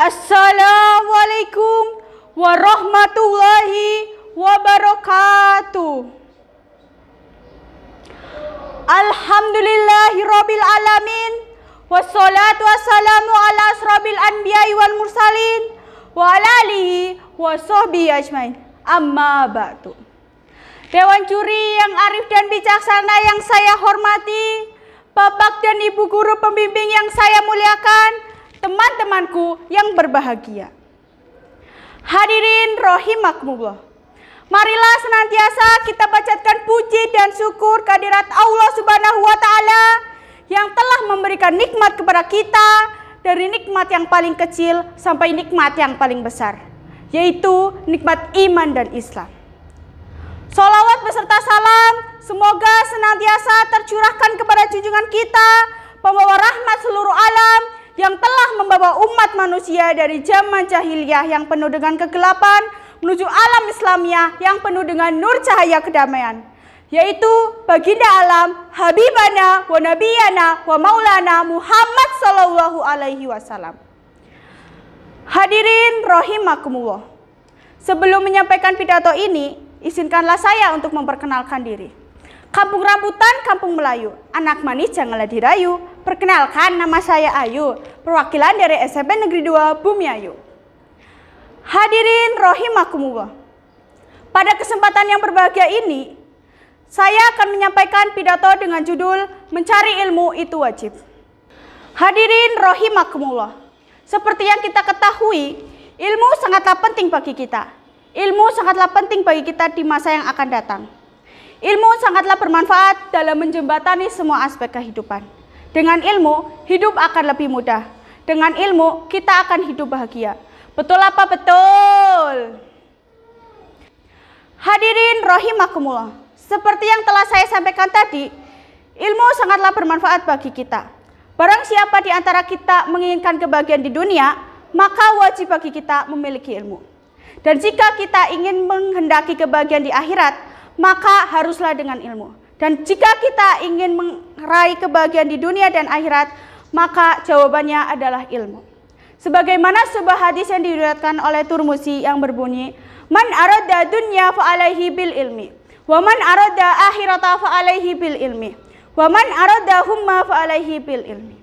Assalamualaikum warahmatullahi wabarakatuh. Alhamdulillahirabbil alamin wassalatu wassalamu ala asrabil anbiya'i wal mursalin wa ala alihi wa ajmain. Amma ba'du. Dewan juri yang arif dan bijaksana yang saya hormati, Bapak dan Ibu guru pembimbing yang saya muliakan, teman-temanku yang berbahagia. Hadirin rahimakumullah. Marilah senantiasa kita bacakan puji dan syukur kehadirat Allah Subhanahu wa taala yang telah memberikan nikmat kepada kita dari nikmat yang paling kecil sampai nikmat yang paling besar, yaitu nikmat iman dan Islam. Salawat beserta salam semoga senantiasa tercurahkan kepada junjungan kita, pembawa rahmat seluruh alam yang telah membawa umat manusia dari zaman jahiliyah yang penuh dengan kegelapan menuju alam Islamiyah yang penuh dengan nur cahaya kedamaian yaitu baginda alam Habibana wa Nabiyana wa Maulana Muhammad Sallallahu Alaihi Wasallam. Hadirin rahimakumullah. Sebelum menyampaikan pidato ini, izinkanlah saya untuk memperkenalkan diri. Kampung Rambutan, Kampung Melayu. Anak manis janganlah dirayu. Perkenalkan nama saya Ayu, perwakilan dari SMP Negeri 2 Bumi Ayu. Hadirin rohimakumullah. Pada kesempatan yang berbahagia ini, saya akan menyampaikan pidato dengan judul Mencari Ilmu Itu Wajib. Hadirin rohimakumullah. Seperti yang kita ketahui, ilmu sangatlah penting bagi kita. Ilmu sangatlah penting bagi kita di masa yang akan datang. Ilmu sangatlah bermanfaat dalam menjembatani semua aspek kehidupan. Dengan ilmu, hidup akan lebih mudah. Dengan ilmu, kita akan hidup bahagia. Betul apa betul? Hadirin rahimakumullah. Seperti yang telah saya sampaikan tadi, ilmu sangatlah bermanfaat bagi kita. Barang siapa di antara kita menginginkan kebahagiaan di dunia, maka wajib bagi kita memiliki ilmu. Dan jika kita ingin menghendaki kebahagiaan di akhirat, maka haruslah dengan ilmu. Dan jika kita ingin meraih kebahagiaan di dunia dan akhirat, maka jawabannya adalah ilmu. Sebagaimana sebuah hadis yang diriwayatkan oleh Turmusi yang berbunyi, "Man arada dunya fa'alaihi bil ilmi, wa man arada akhirata fa'alaihi bil ilmi, wa man arada humma fa'alaihi bil ilmi."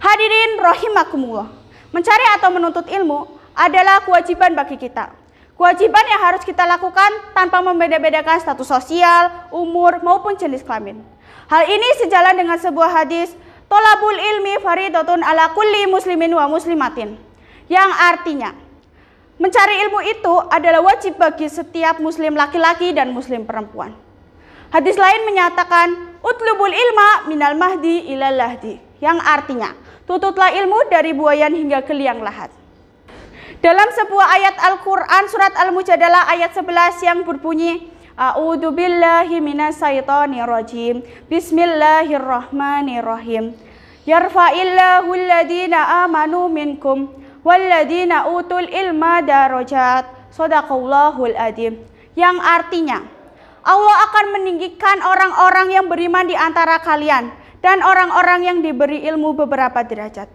Hadirin rahimakumullah. Mencari atau menuntut ilmu adalah kewajiban bagi kita. Kewajiban yang harus kita lakukan tanpa membeda-bedakan status sosial, umur, maupun jenis kelamin. Hal ini sejalan dengan sebuah hadis, Tolabul ilmi faridotun ala kulli muslimin wa muslimatin. Yang artinya, mencari ilmu itu adalah wajib bagi setiap muslim laki-laki dan muslim perempuan. Hadis lain menyatakan, Utlubul ilma minal mahdi ilal lahdi. Yang artinya, tututlah ilmu dari buayan hingga ke liang lahat. Dalam sebuah ayat Al-Quran surat Al-Mujadalah ayat 11 yang berbunyi A'udhu billahi minasyaitonirrojim Bismillahirrahmanirrahim Yarfa'illahu alladhina amanu minkum Walladhina utul ilma darajat Sadaqallahul adim Yang artinya Allah akan meninggikan orang-orang yang beriman di antara kalian dan orang-orang yang diberi ilmu beberapa derajat.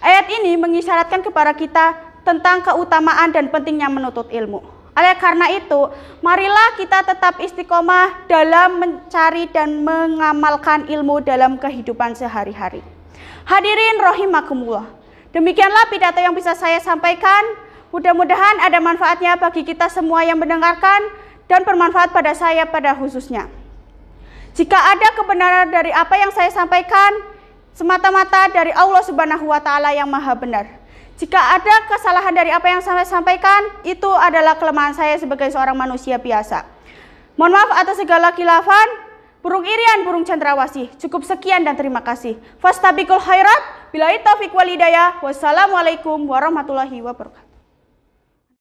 Ayat ini mengisyaratkan kepada kita tentang keutamaan dan pentingnya menuntut ilmu. Oleh karena itu, marilah kita tetap istiqomah dalam mencari dan mengamalkan ilmu dalam kehidupan sehari-hari. Hadirin rohimakumullah. Demikianlah pidato yang bisa saya sampaikan. Mudah-mudahan ada manfaatnya bagi kita semua yang mendengarkan dan bermanfaat pada saya pada khususnya. Jika ada kebenaran dari apa yang saya sampaikan, semata-mata dari Allah Subhanahu wa taala yang Maha Benar. Jika ada kesalahan dari apa yang saya sampaikan, itu adalah kelemahan saya sebagai seorang manusia biasa. Mohon maaf atas segala kilafan. Burung Irian, burung cendrawasih. Cukup sekian dan terima kasih. Fastabikul khairat, bila taufiq hidayah. Wassalamualaikum warahmatullahi wabarakatuh.